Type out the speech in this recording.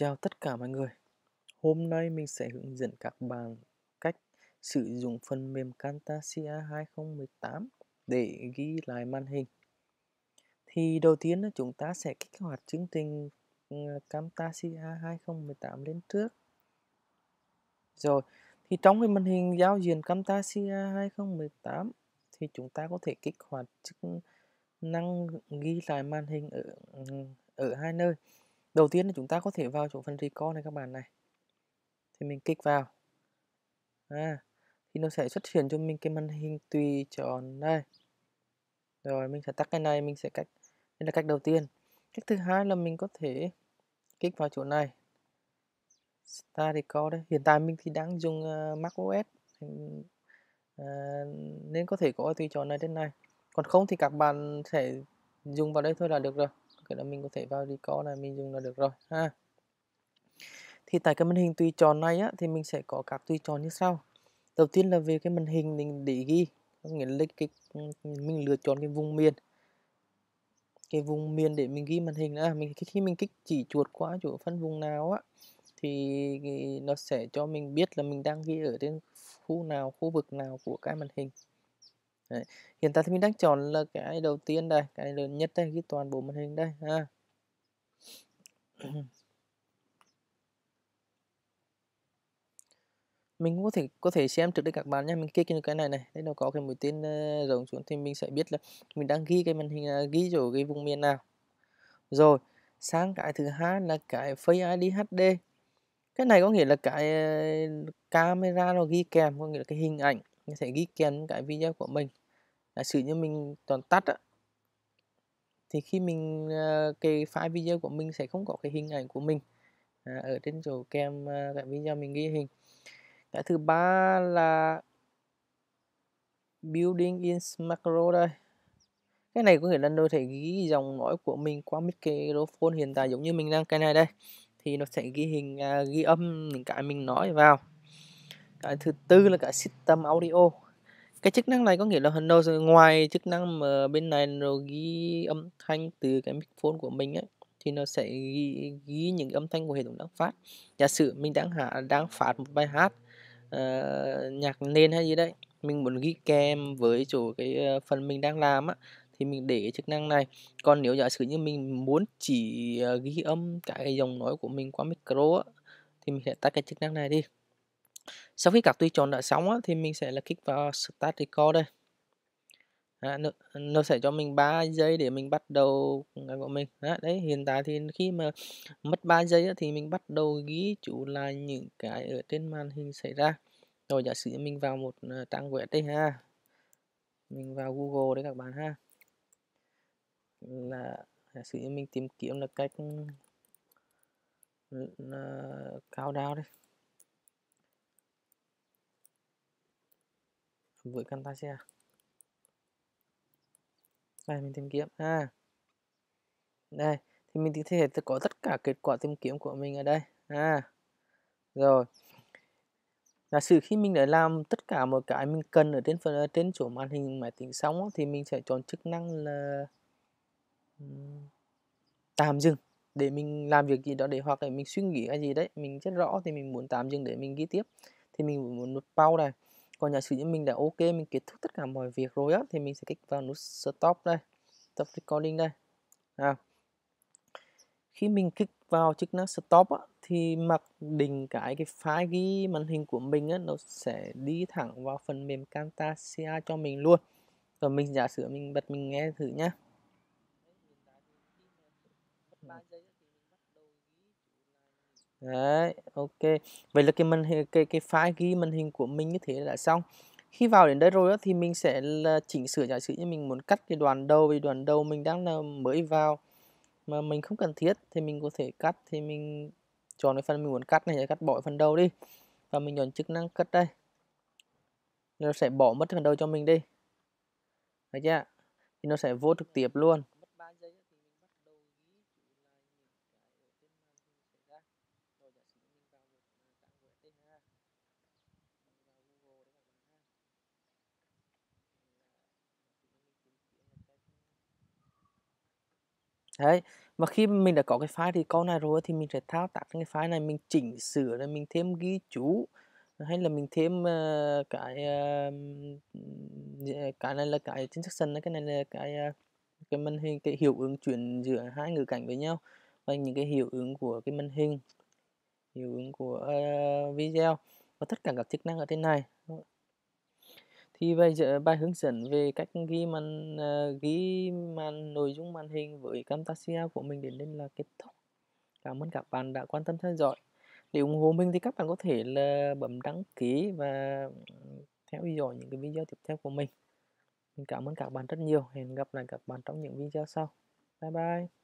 Chào tất cả mọi người Hôm nay mình sẽ hướng dẫn các bạn cách sử dụng phần mềm Camtasia 2018 để ghi lại màn hình Thì đầu tiên chúng ta sẽ kích hoạt chương trình ừ, Camtasia 2018 lên trước Rồi, thì trong cái màn hình giao diện Camtasia 2018 thì chúng ta có thể kích hoạt chức năng ghi lại màn hình ở ừ, ở hai nơi đầu tiên là chúng ta có thể vào chỗ phần record này các bạn này thì mình kích vào à, thì nó sẽ xuất hiện cho mình cái màn hình tùy chọn đây rồi mình sẽ tắt cái này mình sẽ cách đây là cách đầu tiên cách thứ hai là mình có thể kích vào chỗ này start record đây hiện tại mình thì đang dùng uh, mac os ờ, nên có thể có tùy chọn này trên này còn không thì các bạn sẽ dùng vào đây thôi là được rồi cái đó mình có thể vào record này mình dùng là được rồi ha thì tại cái màn hình tùy chọn này á, thì mình sẽ có các tùy chọn như sau đầu tiên là về cái màn hình mình để ghi có nghĩa là cái, mình lựa chọn cái vùng miền cái vùng miền để mình ghi màn hình à, mình khi mình kích chỉ chuột qua chỗ phân vùng nào á thì nó sẽ cho mình biết là mình đang ghi ở trên khu nào khu vực nào của cái màn hình Đấy. hiện tại thì mình đang chọn là cái đầu tiên đây cái lớn nhất đây ghi toàn bộ màn hình đây ha mình có thể có thể xem trước đây các bạn nhé mình kích cái này này đây nó có cái mũi tên ờ, rồng xuống thì mình sẽ biết là mình đang ghi cái màn hình à, ghi chỗ cái vùng miền nào rồi sang cái thứ hai là cái Face ID HD cái này có nghĩa là cái ờ, camera nó ghi kèm có nghĩa là cái hình ảnh mình sẽ ghi kèm cái video của mình giả sử như mình toàn tắt á, thì khi mình ờ, cái file video của mình sẽ không có cái hình ảnh của mình à, ở trên chỗ kèm ờ, cái video mình ghi hình cái thứ ba là building in macro đây cái này có nghĩa là nó thể ghi dòng nói của mình qua microphone hiện tại giống như mình đang cái này đây thì nó sẽ ghi hình à, ghi âm những cái mình nói vào cái thứ tư là cái system audio cái chức năng này có nghĩa là phần nào ngoài chức năng mà bên này nó ghi âm thanh từ cái microphone của mình ấy thì nó sẽ ghi, ghi những âm thanh của hệ thống đang phát giả sử mình đang hạ đang phát một bài hát uh, nhạc nền hay gì đấy mình muốn ghi kèm với chỗ cái ờ, phần mình đang làm á thì mình để chức năng này còn nếu giả sử như mình muốn chỉ ờ, ghi âm cả cái dòng nói của mình qua micro á, thì mình sẽ tắt cái chức năng này đi sau khi các tùy chọn đã xong á, thì mình sẽ là kích vào Start Record đây à, nó, nó sẽ cho mình 3 giây để mình bắt đầu của mình à, đấy hiện tại thì khi mà mất 3 giây á, thì mình bắt đầu ghi chủ là những cái ở trên màn hình xảy ra rồi giả sử mình vào một ờ, trang web đây ha mình vào Google đấy các bạn ha là giả sử mình tìm kiếm là cách ừ, là, cao đao đấy với Camtasia đây mình tìm kiếm ha à. đây thì mình có thể có tất cả kết quả tìm kiếm của mình ở đây à rồi là sự khi mình đã làm tất cả một cái mình cần ở trên phần trên chỗ màn hình máy tính xong thì mình sẽ chọn chức năng là tạm dừng để mình làm việc gì đó để hoặc là mình suy nghĩ cái gì đấy mình rất rõ thì mình muốn tạm dừng để mình ghi tiếp thì mình muốn nút pause này còn giả sử như mình đã ok mình kết thúc tất cả mọi việc rồi á thì mình sẽ kích vào nút stop đây stop recording đây à. khi mình kích vào chức năng stop á, thì mặc định cái cái file ghi màn hình của mình á, nó sẽ đi thẳng vào phần mềm Camtasia cho mình luôn rồi mình giả sử mình bật mình nghe thử nhá 3 giây đấy ok vậy là cái màn hình cái cái file ghi màn hình của mình như thế là xong khi vào đến đây rồi đó, thì mình sẽ là chỉnh sửa giả sử như mình muốn cắt cái đoạn đầu vì đoạn đầu mình đang là mới vào mà mình không cần thiết thì mình có thể cắt thì mình chọn cái phần mình muốn cắt này cắt bỏ phần đầu đi và mình chọn chức năng cắt đây nó sẽ bỏ mất phần đầu cho mình đi đấy chưa thì nó sẽ vô trực tiếp luôn đấy và khi mình đã có cái file thì câu này rồi thì mình sẽ thao tác cái file này mình chỉnh sửa rồi mình thêm ghi chú hay là mình thêm uh, cái uh, cái này là cái chính xác intersection cái này là cái uh, cái màn hình cái hiệu ứng chuyển giữa hai ngữ cảnh với nhau và những cái hiệu ứng của cái màn hình hiệu ứng của uh, video và tất cả các chức năng ở trên này thì giờ bài hướng dẫn về cách ghi màn uh, ghi màn nội dung màn hình với Camtasia của mình đến đây là kết thúc cảm ơn các bạn đã quan tâm theo dõi để ủng hộ mình thì các bạn có thể là bấm đăng ký và ừ, theo dõi những cái video tiếp theo của mình mình cảm ơn các bạn rất nhiều hẹn gặp lại các bạn trong những video sau bye bye